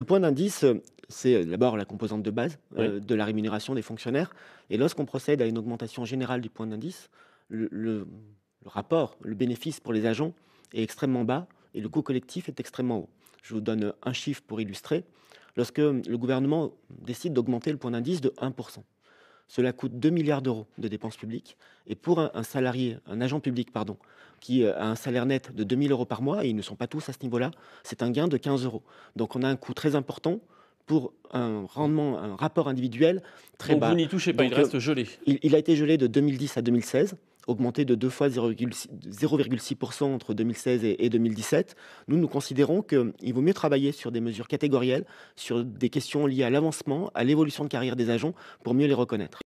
Le point d'indice, euh, c'est euh, d'abord la composante de base, euh, de la rémunération des fonctionnaires et lorsqu'on procède à une augmentation générale du point d'indice, le rapport, le bénéfice pour les agents est extrêmement bas et le coût collectif est extrêmement haut. Je vous donne, un chiffre pour illustrer. Lorsque, le gouvernement décide d'augmenter le point d'indice de 1 cela coûte 2 milliards d'euros de dépenses publiques. Et pour un, salarié, un agent public, pardon, qui euh, a un salaire net de 2000 euros par mois, et ils ne sont pas tous à ce niveau-là, c'est un gain de 15 euros. Donc on a un coût très important pour un rendement, un rapport individuel très bas. Vous n'y touchez pas, il euh, reste gelé. il, a été gelé de 2010 à 2016 augmenté de deux fois 0,6% entre 2016 et 2017. Nous, nous considérons qu'il vaut mieux travailler sur des mesures catégorielles, sur des questions liées à l'avancement, à l'évolution de carrière des agents, pour mieux les reconnaître.